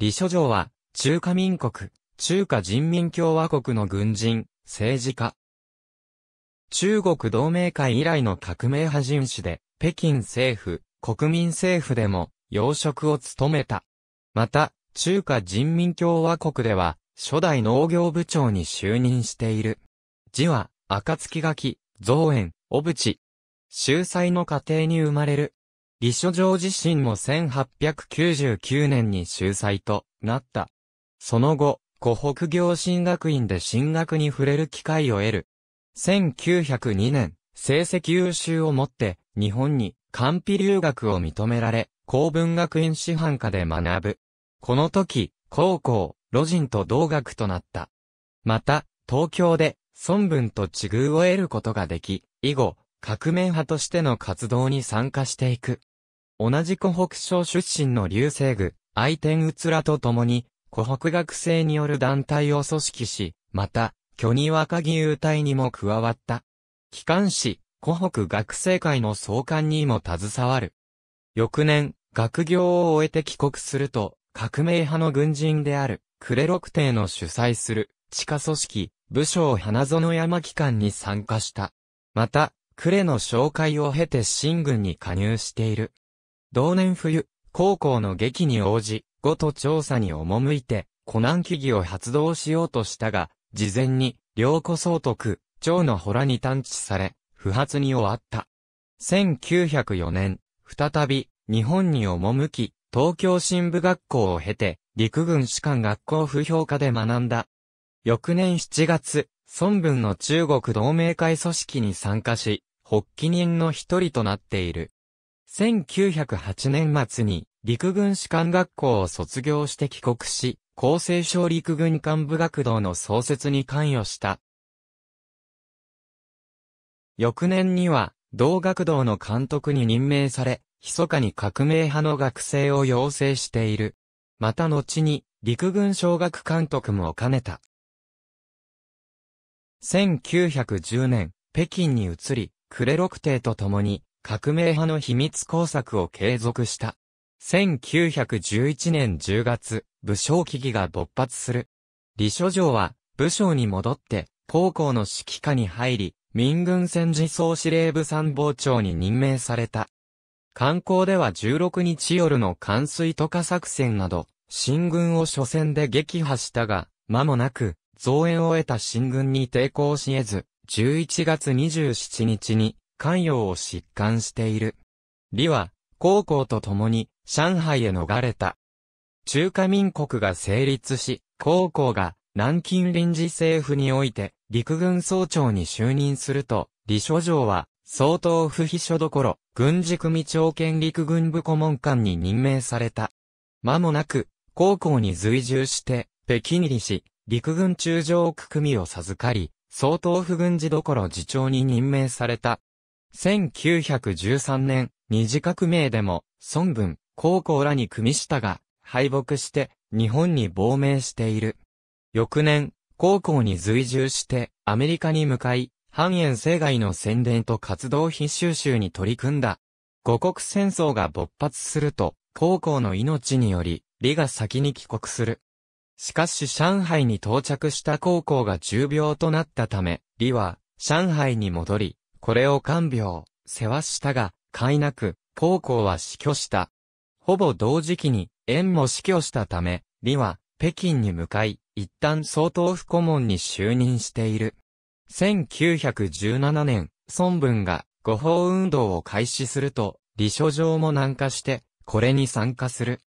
李書城は、中華民国、中華人民共和国の軍人、政治家。中国同盟会以来の革命派人士で、北京政府、国民政府でも、要職を務めた。また、中華人民共和国では、初代農業部長に就任している。字は、暁垣、造園、小渕。秀才の家庭に生まれる。李書城自身も1899年に秀才となった。その後、湖北行進学院で進学に触れる機会を得る。1902年、成績優秀をもって、日本に、官費留学を認められ、公文学院師範科で学ぶ。この時、高校、路人と同学となった。また、東京で、孫文と地遇を得ることができ、以後、革命派としての活動に参加していく。同じ湖北省出身の流星具、愛天うつらと共に、湖北学生による団体を組織し、また、巨二若義勇隊にも加わった。機関士、湖北学生会の創刊にも携わる。翌年、学業を終えて帰国すると、革命派の軍人である、クレロク帝の主催する、地下組織、武将花園山機関に参加した。また、クレの紹介を経て新軍に加入している。同年冬、高校の劇に応じ、ごと調査に赴いて、湖南記義を発動しようとしたが、事前に、良子総督、長の洞に探知され、不発に終わった。1904年、再び、日本に赴き、東京新部学校を経て、陸軍士官学校不評科で学んだ。翌年7月、孫文の中国同盟会組織に参加し、発起人の一人となっている。1908年末に陸軍士官学校を卒業して帰国し、厚生省陸軍幹部学堂の創設に関与した。翌年には、同学堂の監督に任命され、密かに革命派の学生を養成している。また後に、陸軍小学監督も兼ねた。1910年、北京に移り、クレロクテと共に、革命派の秘密工作を継続した。1911年10月、武将危機が勃発する。李書城は、武将に戻って、高校の指揮下に入り、民軍戦時総司令部参謀長に任命された。観光では16日夜の冠水渡河作戦など、新軍を初戦で撃破したが、間もなく、増援を得た新軍に抵抗し得ず、11月27日に、関与を疾患している。李は、高校と共に上海へ逃れた。中華民国が成立し、高校が南京臨時政府において陸軍総長に就任すると、李所長は総統府秘書どころ、軍事組長兼陸軍部顧問官に任命された。間もなく、高校に随従して、北京入りし、陸軍中将区組を授かり、総統府軍事どころ次長に任命された。1913年、二次革命でも、孫文、高校らに組下が、敗北して、日本に亡命している。翌年、高校に随従して、アメリカに向かい、半円生外の宣伝と活動費収集に取り組んだ。五国戦争が勃発すると、高校の命により、李が先に帰国する。しかし上海に到着した高校が重病となったため、李は、上海に戻り、これを看病、世話したが、快なく、高校は死去した。ほぼ同時期に、縁も死去したため、李は、北京に向かい、一旦総統府顧問に就任している。1917年、孫文が、誤報運動を開始すると、李書状も南下して、これに参加する。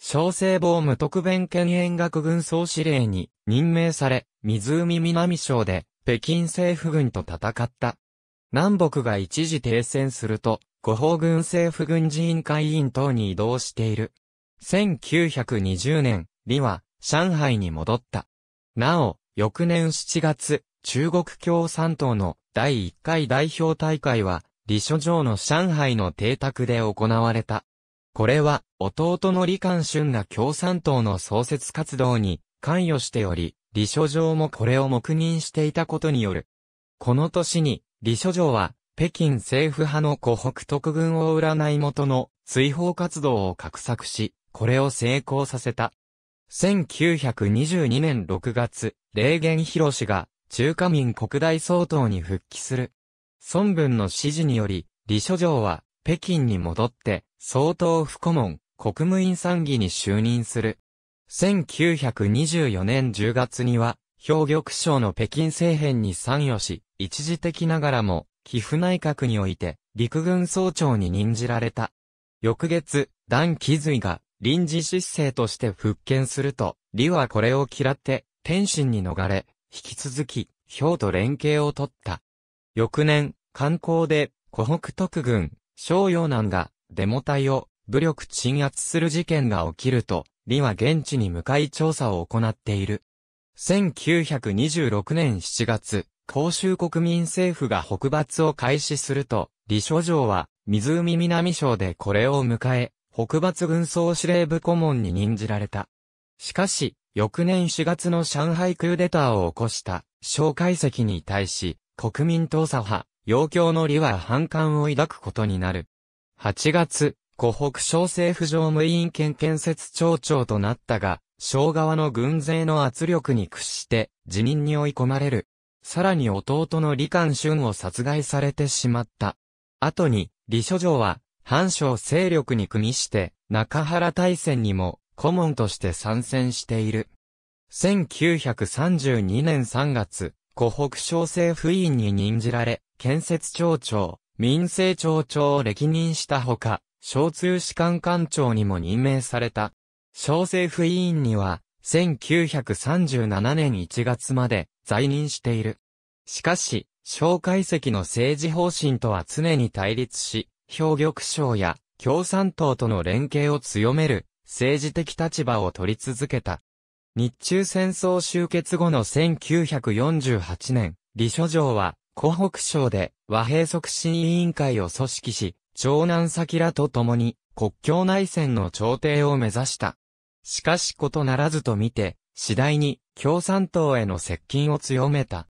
小生坊無特弁権遠学軍総司令に任命され、湖南省で北京政府軍と戦った。南北が一時停戦すると、五方軍政府軍事委員会委員等に移動している。1920年、李は、上海に戻った。なお、翌年7月、中国共産党の第1回代表大会は、李書城の上海の邸宅で行われた。これは、弟の李冠春が共産党の創設活動に関与しており、李書城もこれを黙認していたことによる。この年に、李書城は、北京政府派の湖北特軍を占い元の追放活動を画策し、これを成功させた。1922年6月、霊源広氏が中華民国大総統に復帰する。孫文の指示により、李書城は北京に戻って総統府顧問、国務院参議に就任する。1924年10月には、兵玉省の北京政変に参与し、一時的ながらも、寄付内閣において、陸軍総長に任じられた。翌月、段気随が、臨時失政として復権すると、李はこれを嫌って、天津に逃れ、引き続き、兵と連携を取った。翌年、観光で、湖北特軍、商陽南が、デモ隊を、武力鎮圧する事件が起きると、李は現地に向かい調査を行っている。1926年7月、広州国民政府が北伐を開始すると、李諸城は、湖南省でこれを迎え、北伐軍総司令部顧問に任じられた。しかし、翌年4月の上海クーデターを起こした、蒋介石に対し、国民党左派、要教の李は反感を抱くことになる。8月、湖北省政府常務委員兼建設庁長となったが、省側の軍勢の圧力に屈して、辞任に追い込まれる。さらに弟の李冠春を殺害されてしまった。後に、李諸城は、藩省勢力に組みして、中原大戦にも、顧問として参戦している。1932年3月、湖北省政府委員に任じられ、建設庁長、民政庁長を歴任したほか、小通士官官長にも任命された。省政府委員には、1937年1月まで、在任している。しかし、蒋介石の政治方針とは常に対立し、兵玉省や共産党との連携を強める政治的立場を取り続けた。日中戦争終結後の1948年、李書城は湖北省で和平促進委員会を組織し、長南先らと共に国境内戦の調停を目指した。しかしことならずとみて、次第に共産党への接近を強めた。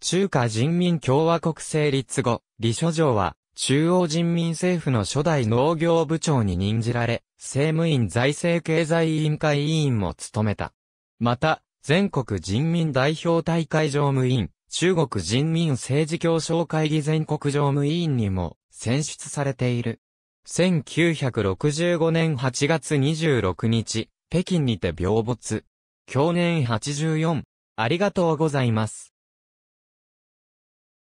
中華人民共和国成立後、李書上は中央人民政府の初代農業部長に任じられ、政務院財政経済委員会委員も務めた。また、全国人民代表大会常務委員、中国人民政治協商会議全国常務委員にも選出されている。1965年8月26日、北京にて病没。去年84。ありがとうございます。